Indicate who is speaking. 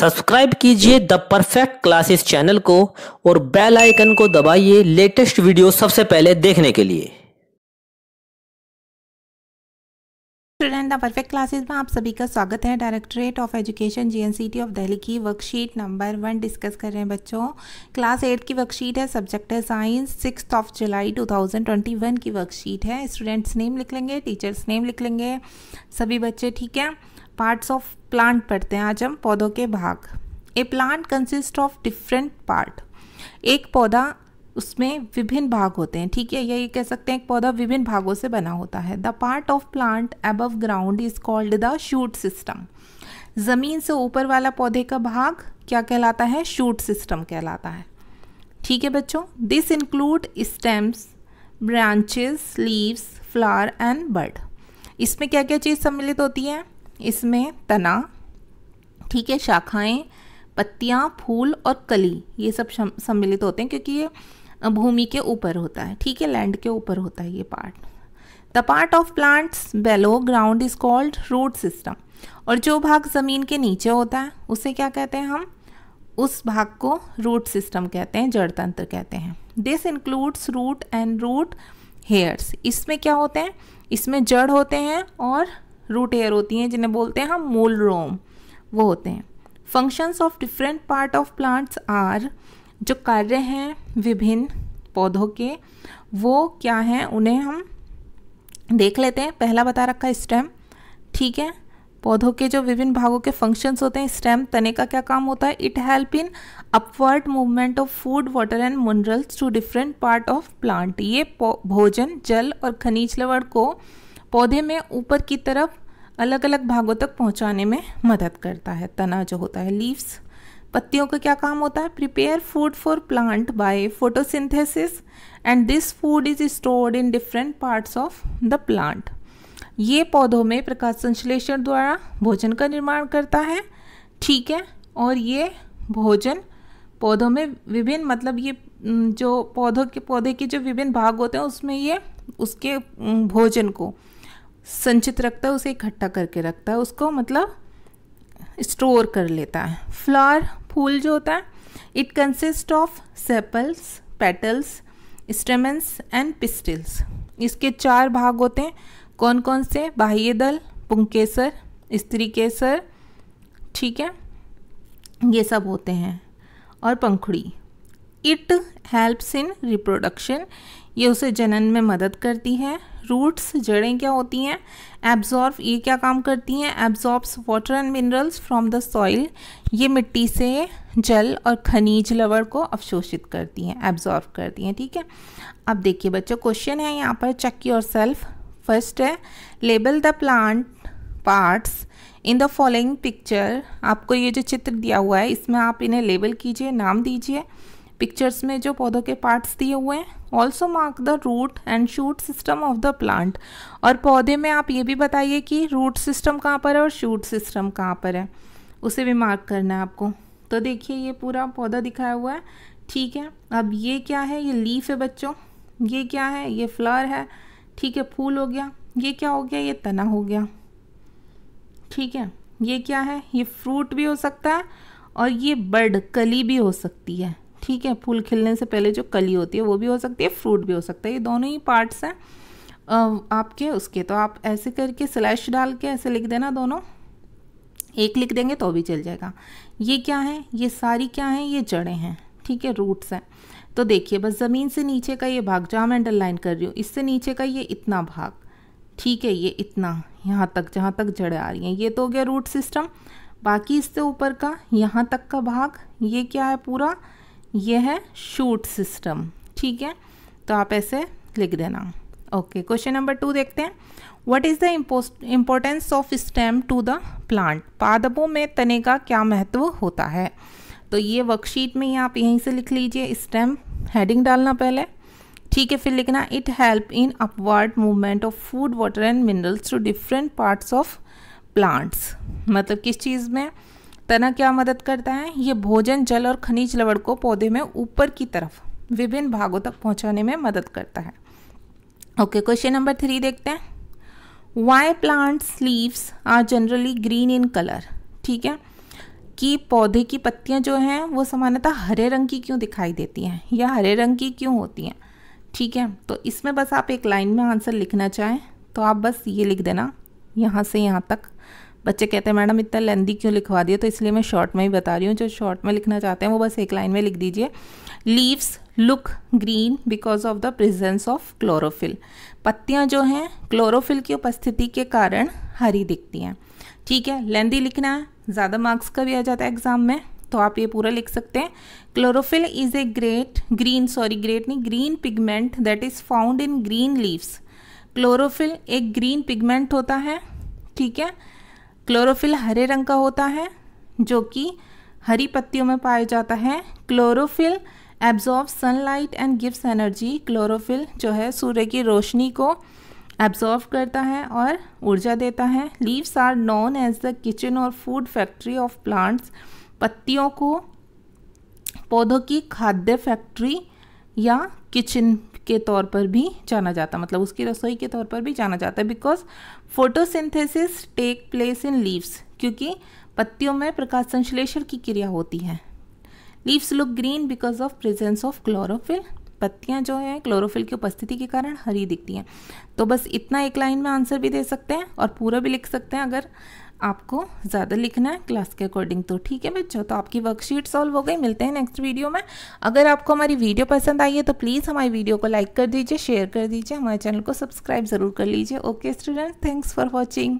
Speaker 1: subscribe कीजिए the perfect classes channel को और बेल आइकन को दबाइए लेटेस्ट वीडियो सबसे पहले देखने के लिए स्टूडेंट द परफेक्ट क्लासेस में आप सभी का स्वागत है directorate of education GNCT of Delhi की वर्कशीट नंबर वन डिस्कस कर रहे हैं बच्चों क्लास एट की वर्कशीट है सब्जेक्ट है साइंस सिक्स ऑफ जुलाई 2021 की वर्कशीट है स्टूडेंट्स नेम लिख लेंगे टीचर्स नेम लिख लेंगे सभी बच्चे ठीक है पार्ट्स ऑफ प्लांट पढ़ते हैं आज हम पौधों के भाग a plant consist of different part एक पौधा उसमें विभिन्न भाग होते हैं ठीक है या ये कह सकते हैं एक पौधा विभिन्न भागों से बना होता है the part of plant above ground is called the shoot system ज़मीन से ऊपर वाला पौधे का भाग क्या कहलाता है शूट सिस्टम कहलाता है ठीक है बच्चों this include stems branches leaves flower and bud इसमें क्या क्या चीज़ सम्मिलित होती है इसमें तना ठीक है शाखाएं पत्तियाँ फूल और कली ये सब सम्मिलित होते हैं क्योंकि ये भूमि के ऊपर होता है ठीक है लैंड के ऊपर होता है ये part the part of plants below ground is called root system और जो भाग ज़मीन के नीचे होता है उसे क्या कहते हैं हम उस भाग को रूट सिस्टम कहते हैं जड़ तंत्र कहते हैं this includes root and root hairs इसमें क्या होते हैं इसमें जड़ होते हैं और रूट हेयर होती हैं जिन्हें बोलते हैं हम मूल रोम वो होते हैं functions of different part of plants are जो कार्य हैं विभिन्न पौधों के वो क्या हैं उन्हें हम देख लेते हैं पहला बता रखा है स्टेम ठीक है पौधों के जो विभिन्न भागों के फंक्शंस होते हैं स्टेम तने का क्या काम होता है it help in upward movement of food water and minerals to different part of plant ये भोजन जल और खनिज लवण को पौधे में ऊपर की तरफ अलग अलग भागों तक पहुंचाने में मदद करता है तना जो होता है लीव्स पत्तियों का क्या काम होता है prepare food for plant by photosynthesis and this food is stored in different parts of the plant ये पौधों में प्रकाश संश्लेषण द्वारा भोजन का निर्माण करता है ठीक है और ये भोजन पौधों में विभिन्न मतलब ये जो पौधों के पौधे के जो विभिन्न भाग होते हैं उसमें ये उसके भोजन को संचित रखता है उसे इकट्ठा करके रखता है उसको मतलब स्टोर कर लेता है फ्लावर फूल जो होता है it consist of sepals petals stamens and pistils इसके चार भाग होते हैं कौन कौन से बाह्य दल पुंकेसर स्त्री केसर ठीक है ये सब होते हैं और पंखुड़ी इट हेल्प्स इन रिप्रोडक्शन ये उसे जनन में मदद करती है रूट्स जड़ें क्या होती हैं एब्जॉर्ब ये क्या काम करती हैं absorbs water and minerals from the soil ये मिट्टी से जल और खनिज लवण को अवशोषित करती हैं एब्जॉर्ब करती हैं ठीक है अब देखिए बच्चों क्वेश्चन है यहाँ पर चेक योर सेल्फ फर्स्ट है label the plant parts in the following picture आपको ये जो चित्र दिया हुआ है इसमें आप इन्हें लेबल कीजिए नाम दीजिए पिक्चर्स में जो पौधों के पार्ट्स दिए हुए हैं also mark the root and shoot system of the plant और पौधे में आप ये भी बताइए कि रूट सिस्टम कहाँ पर है और शूट सिस्टम कहाँ पर है उसे भी मार्क करना है आपको तो देखिए ये पूरा पौधा दिखाया हुआ है ठीक है अब ये क्या है ये लीफ है बच्चों ये क्या है ये फ्लावर है ठीक है फूल हो गया ये क्या हो गया ये तना हो गया ठीक है ये क्या है ये फ्रूट भी हो सकता है और ये बर्ड कली भी हो सकती है ठीक है फूल खिलने से पहले जो कली होती है वो भी हो सकती है फ्रूट भी हो सकता है ये दोनों ही पार्ट्स हैं आपके उसके तो आप ऐसे करके स्लैश डाल के ऐसे लिख देना दोनों एक लिख देंगे तो भी चल जाएगा ये क्या है ये सारी क्या है ये जड़ें हैं ठीक है रूट्स हैं तो देखिए बस ज़मीन से नीचे का ये भाग जहाँ मैं अंडरलाइन कर रही हूँ इससे नीचे का ये इतना भाग ठीक है ये इतना यहाँ तक जहाँ तक जड़ें आ रही हैं ये तो हो गया रूट सिस्टम बाकी इससे ऊपर का यहाँ तक का भाग ये क्या है पूरा ये है शूट सिस्टम ठीक है तो आप ऐसे लिख देना ओके क्वेश्चन नंबर टू देखते हैं what is the importance of stem to the plant पादपों में तने का क्या महत्व होता है तो ये वर्कशीट में ही आप यहीं से लिख लीजिए स्टेम हेडिंग डालना पहले ठीक है फिर लिखना it help in upward movement of food water and minerals to different parts of plants मतलब किस चीज़ में तना क्या मदद करता है ये भोजन जल और खनिज लवण को पौधे में ऊपर की तरफ विभिन्न भागों तक पहुंचाने में मदद करता है ओके क्वेश्चन नंबर थ्री देखते हैं why plants leaves are generally green in colour ठीक है कि पौधे की पत्तियां जो हैं वो सामान्यतः हरे रंग की क्यों दिखाई देती हैं या हरे रंग की क्यों होती हैं ठीक है तो इसमें बस आप एक लाइन में आंसर लिखना चाहें तो आप बस ये लिख देना यहाँ से यहाँ तक बच्चे कहते हैं मैडम इतना लेंदी क्यों लिखवा दिया तो इसलिए मैं शॉर्ट में ही बता रही हूँ जो शॉर्ट में लिखना चाहते हैं वो बस एक लाइन में लिख दीजिए leaves look green because of the presence of chlorophyll पत्तियाँ जो हैं क्लोरोफिल की उपस्थिति के कारण हरी दिखती हैं ठीक है लेंदी लिखना है ज़्यादा मार्क्स का भी आ जाता है एग्ज़ाम में तो आप ये पूरा लिख सकते हैं chlorophyll is a great green sorry great नहीं green pigment that is found in green leaves chlorophyll एक ग्रीन पिगमेंट होता है ठीक है क्लोरोफिल हरे रंग का होता है जो कि हरी पत्तियों में पाया जाता है chlorophyll absorb sunlight and gives energy chlorophyll जो है सूर्य की रोशनी को एब्जॉर्व करता है और ऊर्जा देता है leaves are known as the kitchen और फूड फैक्ट्री ऑफ प्लांट्स पत्तियों को पौधों की खाद्य फैक्ट्री या किचन के तौर पर भी जाना जाता मतलब उसकी रसोई के तौर पर भी जाना जाता है because photosynthesis take place in leaves क्योंकि पत्तियों में प्रकाश संश्लेषण की क्रिया होती है leaves look green because of presence of chlorophyll पत्तियां जो हैं क्लोरोफिल की उपस्थिति के कारण हरी दिखती हैं तो बस इतना एक लाइन में आंसर भी दे सकते हैं और पूरा भी लिख सकते हैं अगर आपको ज़्यादा लिखना है क्लास के अकॉर्डिंग तो ठीक है बच्चों तो आपकी वर्कशीट सॉल्व हो गई मिलते हैं नेक्स्ट वीडियो में अगर आपको हमारी वीडियो पसंद आई है तो प्लीज़ हमारी वीडियो को लाइक कर दीजिए शेयर कर दीजिए हमारे चैनल को सब्सक्राइब ज़रूर कर लीजिए okay student thanks for watching